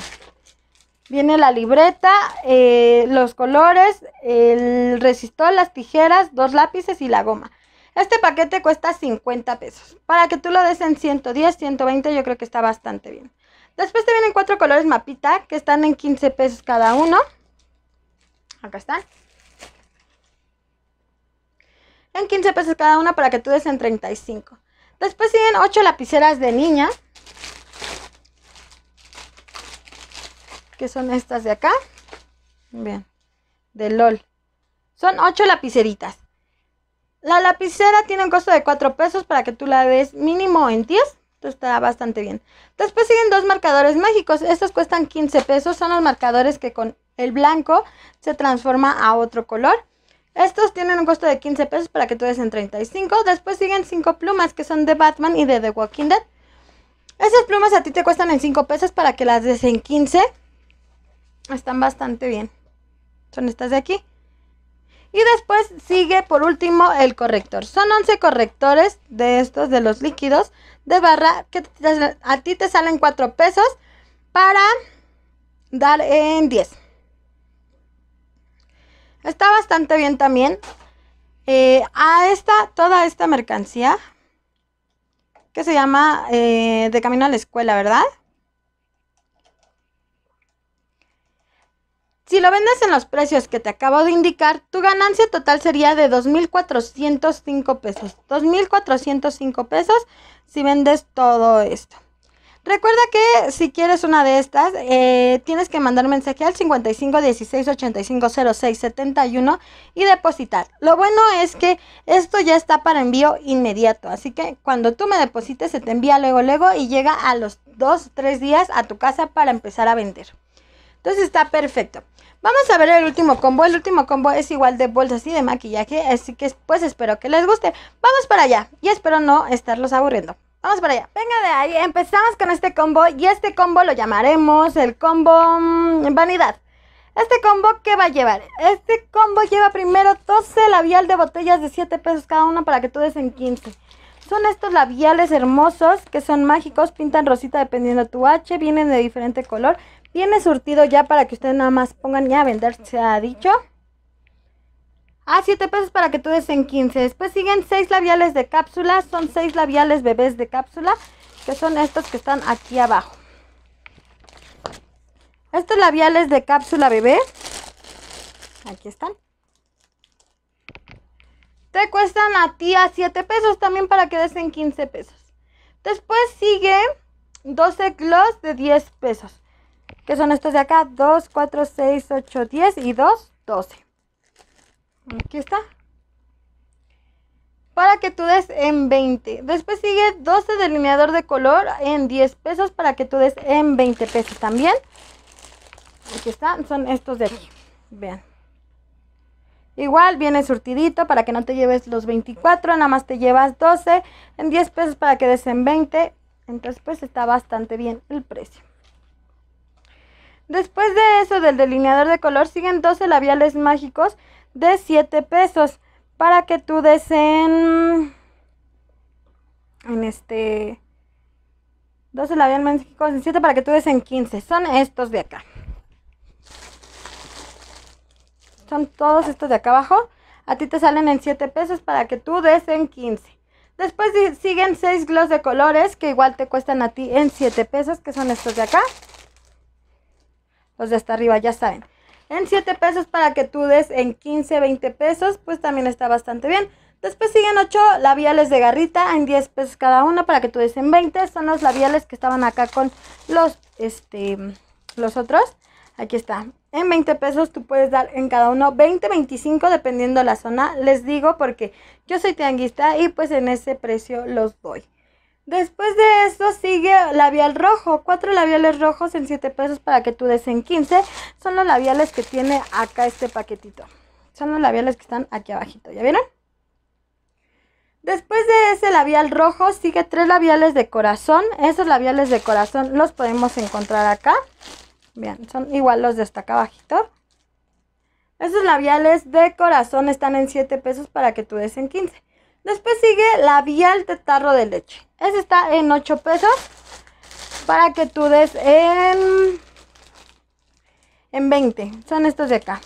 Viene la libreta, eh, los colores, el resistor, las tijeras, dos lápices y la goma. Este paquete cuesta 50 pesos. Para que tú lo des en 110, 120, yo creo que está bastante bien. Después te vienen cuatro colores mapita, que están en 15 pesos cada uno. Acá están. En 15 pesos cada uno para que tú des en 35. Después siguen 8 lapiceras de niña. que son estas de acá. Vean, de LOL. Son 8 lapiceritas. La lapicera tiene un costo de 4 pesos para que tú la des mínimo en 10. Entonces está bastante bien. Después siguen dos marcadores mágicos. Estos cuestan 15 pesos. Son los marcadores que con el blanco se transforma a otro color. Estos tienen un costo de 15 pesos para que tú des en 35. Después siguen 5 plumas que son de Batman y de The Walking Dead. Esas plumas a ti te cuestan en 5 pesos para que las des en 15. Están bastante bien. Son estas de aquí. Y después sigue por último el corrector. Son 11 correctores de estos, de los líquidos de barra, que a ti te salen 4 pesos para dar en 10. Está bastante bien también. Eh, a esta, toda esta mercancía que se llama eh, de camino a la escuela, ¿verdad? Si lo vendes en los precios que te acabo de indicar, tu ganancia total sería de 2.405 pesos. 2.405 pesos si vendes todo esto. Recuerda que si quieres una de estas, eh, tienes que mandar mensaje al 55 16 71 y depositar. Lo bueno es que esto ya está para envío inmediato, así que cuando tú me deposites se te envía luego luego y llega a los 2 3 días a tu casa para empezar a vender. Entonces está perfecto. Vamos a ver el último combo. El último combo es igual de bolsas y de maquillaje, así que pues espero que les guste. Vamos para allá y espero no estarlos aburriendo. Vamos para allá. Venga de ahí, empezamos con este combo y este combo lo llamaremos el combo mm, vanidad. Este combo, ¿qué va a llevar? Este combo lleva primero 12 labial de botellas de 7 pesos cada uno para que tú des en 15. Son estos labiales hermosos que son mágicos, pintan rosita dependiendo de tu H, vienen de diferente color. Viene surtido ya para que ustedes nada más pongan ya a vender, se ha dicho. A 7 pesos para que tú des en 15. Después siguen 6 labiales de cápsula. Son 6 labiales bebés de cápsula. Que son estos que están aquí abajo. Estos labiales de cápsula bebé. Aquí están. Te cuestan a ti a 7 pesos también para que des en 15 pesos. Después sigue 12 gloss de 10 pesos que son estos de acá, 2, 4, 6, 8, 10 y 2, 12. Aquí está. Para que tú des en 20. Después sigue 12 delineador de color en 10 pesos para que tú des en 20 pesos también. Aquí están, son estos de aquí. Vean. Igual viene surtidito para que no te lleves los 24, nada más te llevas 12 en 10 pesos para que des en 20. Entonces pues está bastante bien el precio. Después de eso del delineador de color siguen 12 labiales mágicos de 7 pesos para que tú des en, mm, en este 12 labiales mágicos en 7 para que tú des en 15. Son estos de acá. Son todos estos de acá abajo. A ti te salen en 7 pesos para que tú des en 15. Después siguen 6 gloss de colores que igual te cuestan a ti en 7 pesos, que son estos de acá los de hasta arriba, ya saben. En 7 pesos para que tú des en 15, 20 pesos, pues también está bastante bien. Después siguen 8 labiales de garrita en 10 pesos cada uno para que tú des en 20. Son los labiales que estaban acá con los, este, los otros. Aquí está. En 20 pesos tú puedes dar en cada uno 20, 25 dependiendo la zona. Les digo porque yo soy tianguista y pues en ese precio los doy. Después de esto sigue labial rojo. Cuatro labiales rojos en siete pesos para que tú des en 15. Son los labiales que tiene acá este paquetito. Son los labiales que están aquí abajito. ¿Ya vieron? Después de ese labial rojo sigue tres labiales de corazón. Esos labiales de corazón los podemos encontrar acá. Bien, son igual los de hasta acá abajito. Esos labiales de corazón están en 7 pesos para que tú des en 15. Después sigue labial de tarro de leche. Ese está en 8 pesos. Para que tú des en, en 20. Son estos de acá.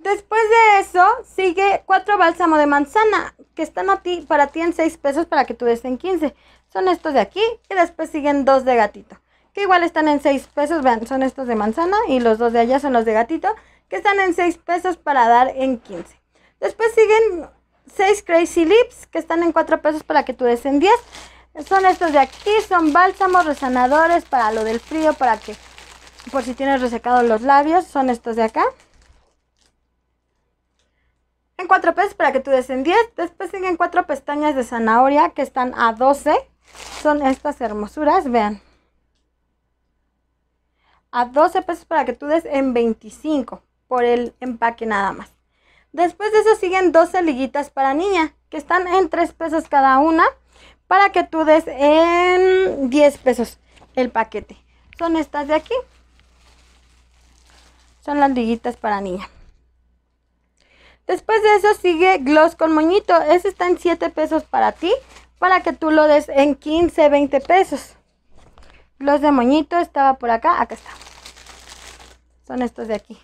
Después de eso, sigue cuatro bálsamo de manzana. Que están a ti, para ti en 6 pesos para que tú des en 15. Son estos de aquí. Y después siguen dos de gatito. Que igual están en 6 pesos. Vean, son estos de manzana. Y los dos de allá son los de gatito. Que están en 6 pesos para dar en 15. Después siguen 6 Crazy Lips, que están en 4 pesos para que tú des en 10. Son estos de aquí, son bálsamos resanadores para lo del frío, para que, por si tienes resecados los labios, son estos de acá. En 4 pesos para que tú des en 10. Después siguen 4 pestañas de zanahoria que están a 12. Son estas hermosuras, vean. A 12 pesos para que tú des en 25 por el empaque nada más. Después de eso siguen 12 liguitas para niña, que están en 3 pesos cada una, para que tú des en 10 pesos el paquete. Son estas de aquí. Son las liguitas para niña. Después de eso sigue gloss con moñito. Ese está en 7 pesos para ti, para que tú lo des en 15, 20 pesos. Gloss de moñito estaba por acá, acá está. Son estos de aquí.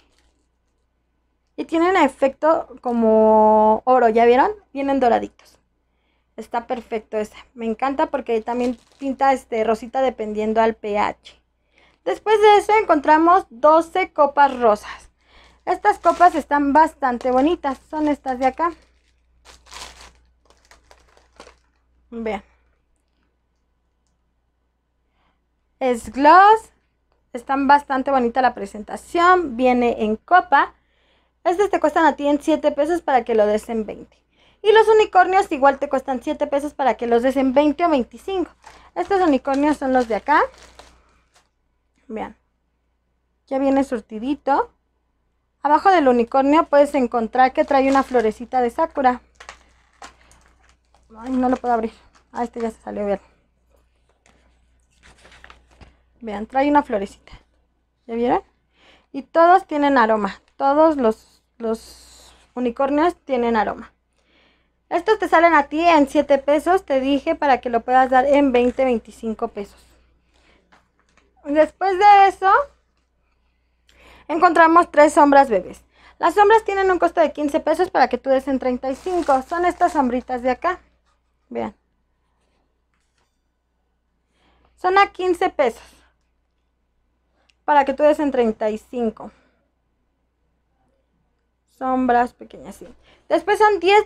Y tienen efecto como oro, ¿ya vieron? Vienen doraditos. Está perfecto ese, Me encanta porque también pinta este rosita dependiendo al pH. Después de eso encontramos 12 copas rosas. Estas copas están bastante bonitas. Son estas de acá. Vean. Es gloss. Están bastante bonita la presentación. Viene en copa. Estos te cuestan a ti en 7 pesos para que lo des en 20. Y los unicornios igual te cuestan 7 pesos para que los des en 20 o 25. Estos unicornios son los de acá. Vean. Ya viene surtidito. Abajo del unicornio puedes encontrar que trae una florecita de sakura. Ay, no lo puedo abrir. Ah, este ya se salió, bien. Vean, trae una florecita. ¿Ya vieron? Y todos tienen aroma. Todos los los unicornios tienen aroma. Estos te salen a ti en 7 pesos, te dije, para que lo puedas dar en 20, 25 pesos. Después de eso, encontramos tres sombras bebés. Las sombras tienen un costo de 15 pesos para que tú des en 35. Son estas sombritas de acá. Vean. Son a 15 pesos. Para que tú des en 35 sombras pequeñas, sí. Después son 10,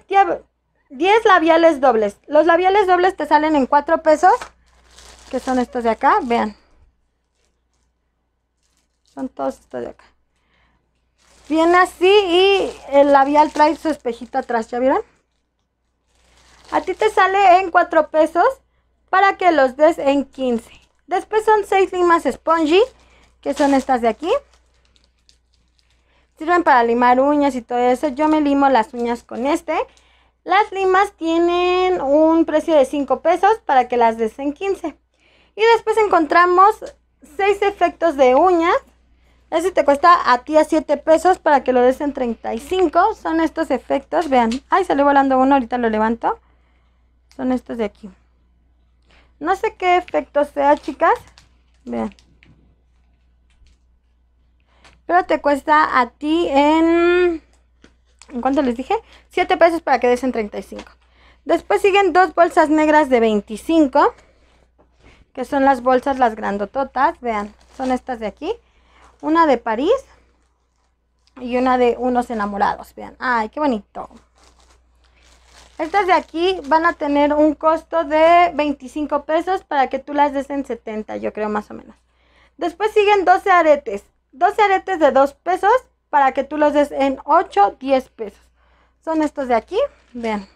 10 labiales dobles. Los labiales dobles te salen en 4 pesos, que son estos de acá, vean. Son todos estos de acá. Viene así y el labial trae su espejito atrás, ¿ya vieron? A ti te sale en 4 pesos para que los des en 15. Después son 6 limas spongy, que son estas de aquí. Sirven para limar uñas y todo eso. Yo me limo las uñas con este. Las limas tienen un precio de 5 pesos para que las des en 15. Y después encontramos 6 efectos de uñas. Ese te cuesta a ti a 7 pesos para que lo des en 35. Son estos efectos, vean. Ay, salió volando uno, ahorita lo levanto. Son estos de aquí. No sé qué efecto sea, chicas. Vean te cuesta a ti en... ¿En cuánto les dije? 7 pesos para que des en 35. Después siguen dos bolsas negras de 25. Que son las bolsas, las grandototas. Vean, son estas de aquí. Una de París. Y una de unos enamorados. Vean, ay, qué bonito. Estas de aquí van a tener un costo de 25 pesos para que tú las des en 70, yo creo más o menos. Después siguen 12 aretes. Dos aretes de 2 pesos para que tú los des en 8, 10 pesos. Son estos de aquí, vean.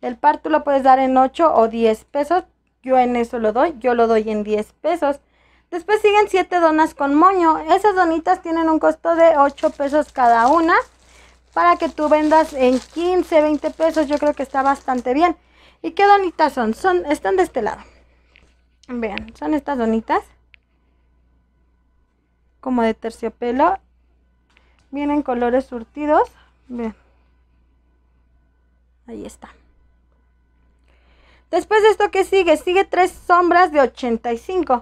El par tú lo puedes dar en 8 o 10 pesos. Yo en eso lo doy, yo lo doy en 10 pesos. Después siguen 7 donas con moño. Esas donitas tienen un costo de 8 pesos cada una. Para que tú vendas en 15, 20 pesos. Yo creo que está bastante bien. ¿Y qué donitas son? son están de este lado. Vean, son estas donitas como de terciopelo. Vienen colores surtidos. Ahí está. Después de esto, ¿qué sigue? Sigue tres sombras de 85.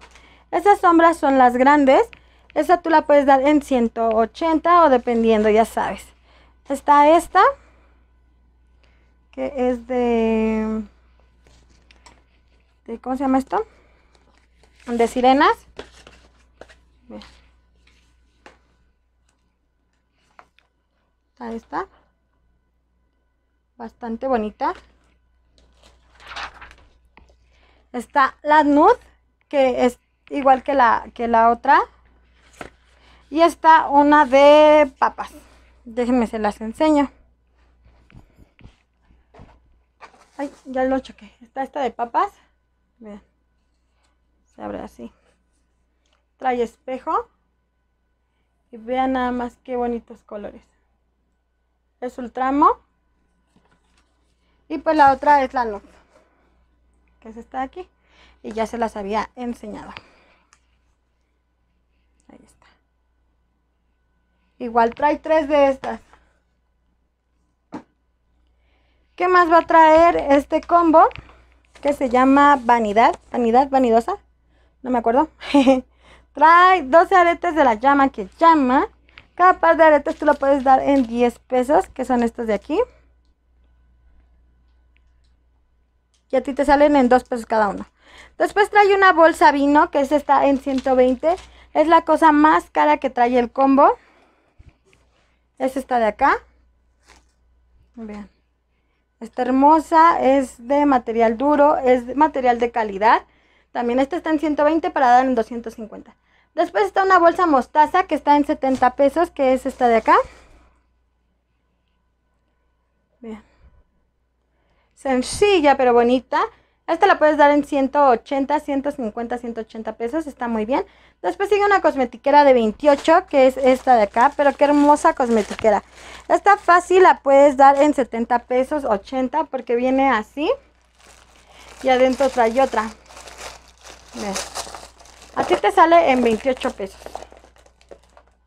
Esas sombras son las grandes. Esa tú la puedes dar en 180 o dependiendo, ya sabes. Está esta, que es de, de ¿cómo se llama esto? De sirenas. está esta. Bastante bonita. Está la nude, que es igual que la, que la otra. Y está una de papas. Déjenme se las enseño. Ay, ya lo choqué. Está esta de papas. Vean. Se abre así. Trae espejo. Y vean nada más qué bonitos colores es ultramo tramo. Y pues la otra es la luz, que es esta aquí. Y ya se las había enseñado. Ahí está. Igual trae tres de estas. ¿Qué más va a traer este combo? Que se llama Vanidad. Vanidad, vanidosa. No me acuerdo. trae 12 aretes de la llama que llama. Cada par de aretes tú lo puedes dar en 10 pesos, que son estos de aquí. Y a ti te salen en 2 pesos cada uno. Después trae una bolsa vino, que es esta en 120. Es la cosa más cara que trae el combo. Es esta de acá. Vean. Está hermosa, es de material duro, es material de calidad. También esta está en 120 para dar en 250. Después está una bolsa mostaza que está en 70 pesos, que es esta de acá. Bien. Sencilla pero bonita. Esta la puedes dar en 180, 150, 180 pesos, está muy bien. Después sigue una cosmetiquera de 28, que es esta de acá, pero qué hermosa cosmetiquera. Esta fácil la puedes dar en 70 pesos, 80, porque viene así. Y adentro trae otra. Bien. A ti te sale en 28 pesos.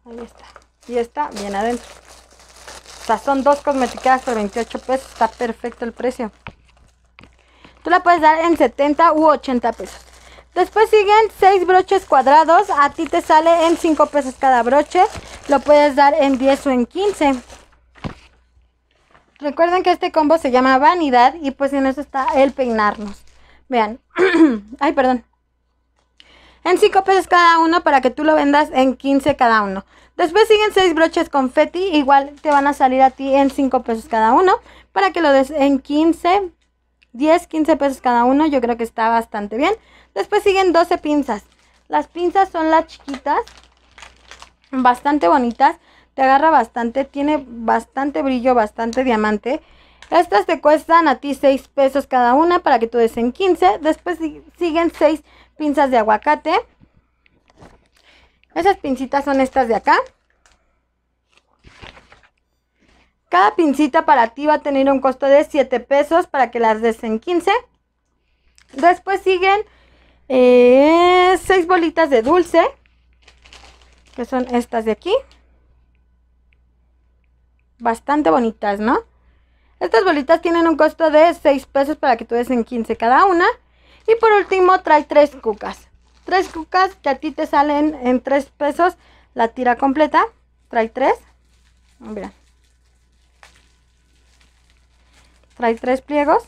Ahí está. Y está bien adentro. O sea, son dos cosmeticadas por 28 pesos. Está perfecto el precio. Tú la puedes dar en 70 u 80 pesos. Después siguen 6 broches cuadrados. A ti te sale en 5 pesos cada broche. Lo puedes dar en 10 o en 15. Recuerden que este combo se llama vanidad y pues en eso está el peinarnos. Vean. Ay, perdón en 5 pesos cada uno para que tú lo vendas en 15 cada uno. Después siguen 6 broches confeti, igual te van a salir a ti en 5 pesos cada uno para que lo des en 15, 10, 15 pesos cada uno. Yo creo que está bastante bien. Después siguen 12 pinzas. Las pinzas son las chiquitas, bastante bonitas. Te agarra bastante, tiene bastante brillo, bastante diamante. Estas te cuestan a ti 6 pesos cada una para que tú des en 15. Después siguen 6 pinzas de aguacate. Esas pincitas son estas de acá. Cada pincita para ti va a tener un costo de 7 pesos para que las des en 15. Después siguen 6 eh, bolitas de dulce, que son estas de aquí. Bastante bonitas, ¿no? Estas bolitas tienen un costo de 6 pesos para que tú des en 15 cada una. Y por último trae tres cucas. Tres cucas que a ti te salen en 3 pesos la tira completa. Trae tres. Mira. Trae tres pliegos.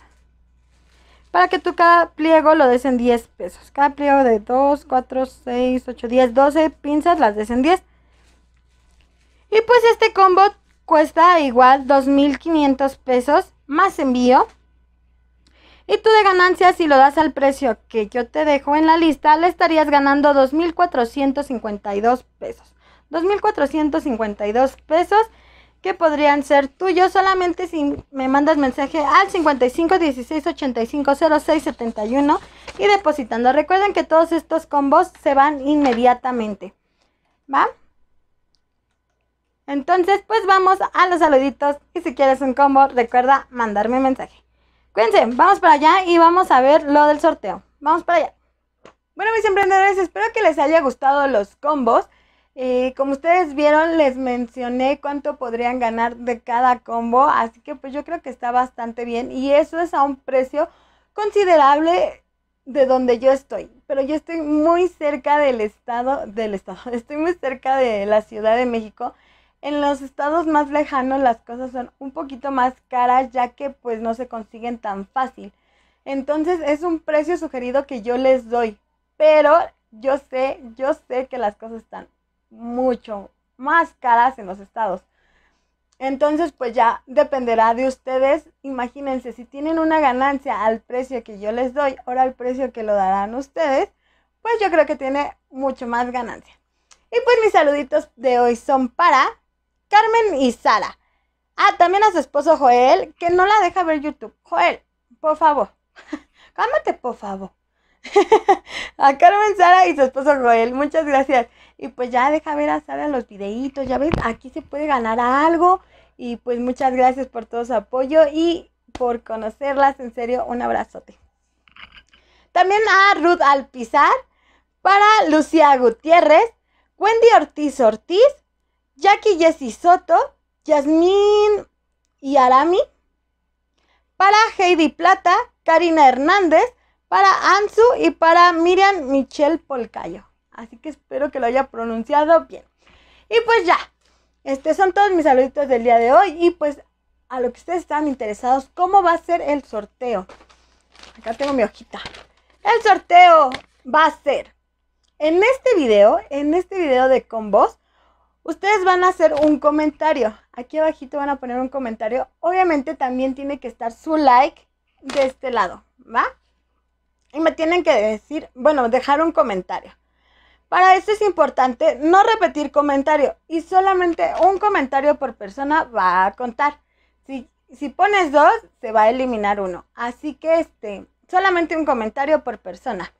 Para que tú cada pliego lo des en 10 pesos. Cada pliego de 2, 4, 6, 8, 10, 12 pinzas las des en 10. Y pues este combo cuesta igual 2.500 pesos más envío y tú de ganancias si lo das al precio que yo te dejo en la lista, le estarías ganando 2.452 pesos. 2.452 pesos que podrían ser tuyos solamente si me mandas mensaje al 55 16 y depositando. Recuerden que todos estos combos se van inmediatamente. ¿Va? Entonces, pues vamos a los saluditos y si quieres un combo, recuerda mandarme mensaje. Cuídense, vamos para allá y vamos a ver lo del sorteo. Vamos para allá. Bueno, mis emprendedores, espero que les haya gustado los combos. Eh, como ustedes vieron, les mencioné cuánto podrían ganar de cada combo, así que pues yo creo que está bastante bien y eso es a un precio considerable de donde yo estoy. Pero yo estoy muy cerca del estado, del estado, estoy muy cerca de la Ciudad de México en los estados más lejanos las cosas son un poquito más caras ya que pues no se consiguen tan fácil. Entonces es un precio sugerido que yo les doy, pero yo sé, yo sé que las cosas están mucho más caras en los estados. Entonces, pues ya dependerá de ustedes. Imagínense, si tienen una ganancia al precio que yo les doy, ahora al precio que lo darán ustedes, pues yo creo que tiene mucho más ganancia. Y pues mis saluditos de hoy son para Carmen y Sara. Ah, también a su esposo Joel, que no la deja ver YouTube. Joel, por favor. Cálmate, por favor. a Carmen Sara y su esposo Joel, muchas gracias. Y pues ya deja ver a Sara los videitos, ya ves, aquí se puede ganar algo. Y pues muchas gracias por todo su apoyo y por conocerlas. En serio, un abrazote. También a Ruth Alpizar, para Lucía Gutiérrez, Wendy Ortiz Ortiz, Jackie Jessy Soto, Yasmín y Arami. Para Heidi Plata, Karina Hernández, para Ansu y para Miriam Michelle Polcayo. Así que espero que lo haya pronunciado bien. Y pues ya, este son todos mis saluditos del día de hoy y pues a lo que ustedes están interesados, ¿cómo va a ser el sorteo? Acá tengo mi hojita. El sorteo va a ser en este video, en este video de combos, Ustedes van a hacer un comentario. Aquí abajito van a poner un comentario. Obviamente también tiene que estar su like de este lado, ¿va? Y me tienen que decir, bueno, dejar un comentario. Para eso es importante no repetir comentario y solamente un comentario por persona va a contar. Si, si pones dos, se va a eliminar uno. Así que este, solamente un comentario por persona.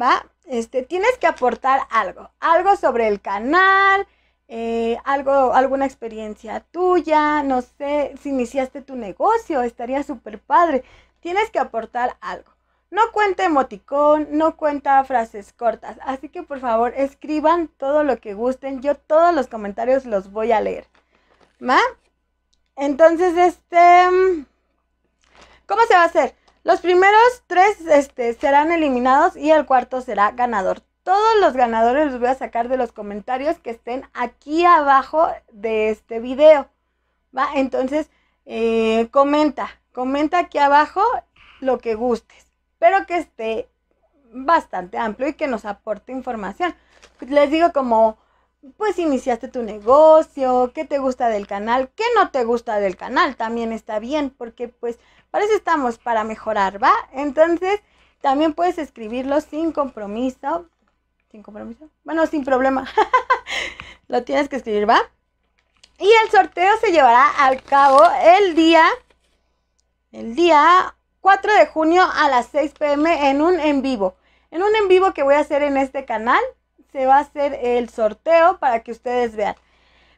¿Va? este, tienes que aportar algo, algo sobre el canal, eh, algo, alguna experiencia tuya, no sé, si iniciaste tu negocio, estaría súper padre. Tienes que aportar algo. No cuenta emoticón, no cuenta frases cortas, así que por favor escriban todo lo que gusten, yo todos los comentarios los voy a leer. ¿Ma? Entonces, este... ¿Cómo se va a hacer? Los primeros tres este, serán eliminados y el cuarto será ganador. Todos los ganadores los voy a sacar de los comentarios que estén aquí abajo de este video. Entonces, eh, comenta, comenta aquí abajo lo que gustes, pero que esté bastante amplio y que nos aporte información. Pues, les digo como, pues iniciaste tu negocio, qué te gusta del canal, qué no te gusta del canal, también está bien, porque pues para eso estamos, para mejorar, ¿va? Entonces, también puedes escribirlo sin compromiso. ¿Sin compromiso? Bueno, sin problema. Lo tienes que escribir, ¿va? Y el sorteo se llevará al cabo el día, el día 4 de junio a las 6 pm en un en vivo. En un en vivo que voy a hacer en este canal, se va a hacer el sorteo para que ustedes vean.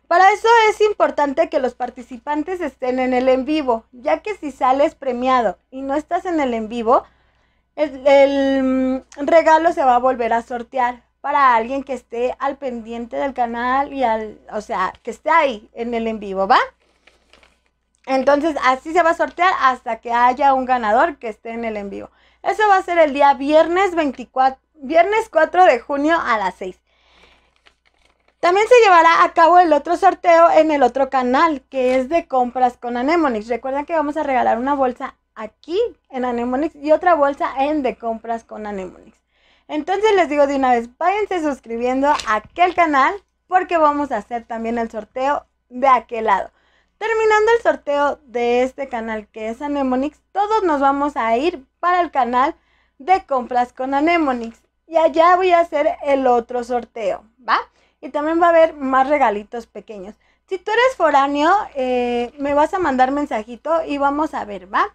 Para eso es importante que los participantes estén en el en vivo, ya que si sales premiado y no estás en el en vivo, el, mm, regalo se va a volver a sortear para alguien que esté al pendiente del canal y al, o sea, que esté ahí en el en vivo, ¿va? Entonces, así se va a sortear hasta que haya un ganador que esté en el en vivo. Eso va a ser el día viernes 24, viernes 4 de junio a las 6. También se llevará a cabo el otro sorteo en el otro canal, que es de compras con Anemonix. Recuerden que vamos a regalar una bolsa aquí en Anemonix y otra bolsa en de compras con Anemonix. Entonces les digo de una vez, váyanse suscribiendo a aquel canal porque vamos a hacer también el sorteo de aquel lado. Terminando el sorteo de este canal que es Anemonix, todos nos vamos a ir para el canal de compras con Anemonix. Y allá voy a hacer el otro sorteo, ¿va? y también va a haber más regalitos pequeños. Si tú eres foráneo, eh, me vas a mandar mensajito y vamos a ver, ¿va?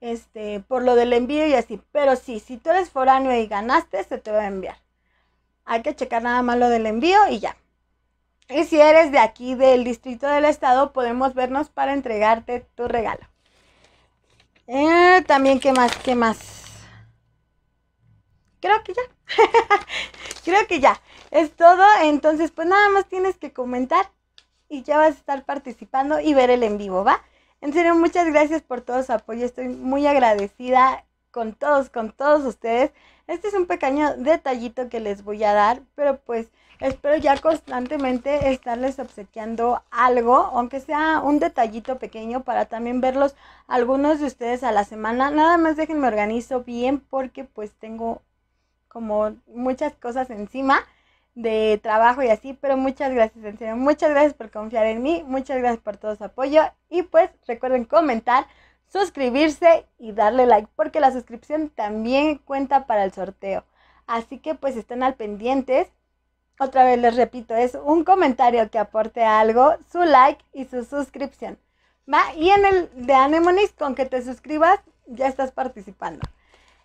Este, por lo del envío y así. Pero sí, si tú eres foráneo y ganaste, se te va a enviar. Hay que checar nada más lo del envío y ya. Y si eres de aquí, del distrito del estado, podemos vernos para entregarte tu regalo. Eh, también, ¿qué más? ¿Qué más? Creo que ya. Creo que ya es todo. Entonces, pues nada más tienes que comentar y ya vas a estar participando y ver el en vivo, ¿va? En serio, muchas gracias por todo su apoyo. Estoy muy agradecida con todos, con todos ustedes. Este es un pequeño detallito que les voy a dar, pero pues espero ya constantemente estarles obsequiando algo, aunque sea un detallito pequeño para también verlos algunos de ustedes a la semana. Nada más déjenme organizo bien porque pues tengo como muchas cosas encima de trabajo y así, pero muchas gracias, en muchas gracias por confiar en mí, muchas gracias por todo su apoyo y pues recuerden comentar, suscribirse y darle like porque la suscripción también cuenta para el sorteo. Así que pues estén al pendientes. Otra vez les repito, es un comentario que aporte algo, su like y su suscripción. ¿Va? Y en el de Anemonis, con que te suscribas, ya estás participando.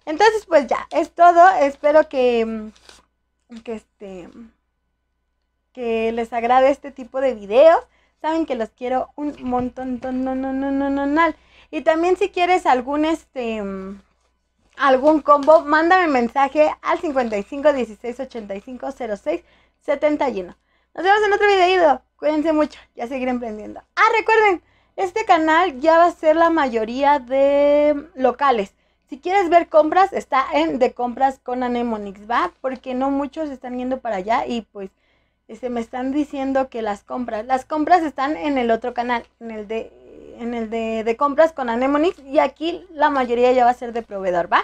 Entonces, pues ya, es todo. Espero que mm, que este que les agrade este tipo de videos. Saben que los quiero un montón, no, no, no, no, no, no. Y también si quieres algún este algún combo, mándame mensaje al 55 16 85 06 71. Nos vemos en otro video. Cuídense mucho, ya seguiré emprendiendo. Ah, recuerden, este canal ya va a ser la mayoría de locales. Si quieres ver compras, está en de compras con Anemonix, ¿va? Porque no muchos están yendo para allá y pues se este, me están diciendo que las compras, las compras están en el otro canal, en el de el de, compras con Anemonix y aquí la mayoría ya va a ser de proveedor, ¿va?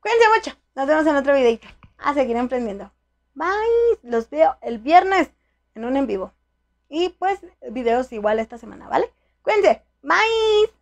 Cuídense mucho, nos vemos en otro videito. A seguir emprendiendo. Bye, los veo el viernes en un en vivo. Y pues videos igual esta semana, ¿vale? Cuídense, bye.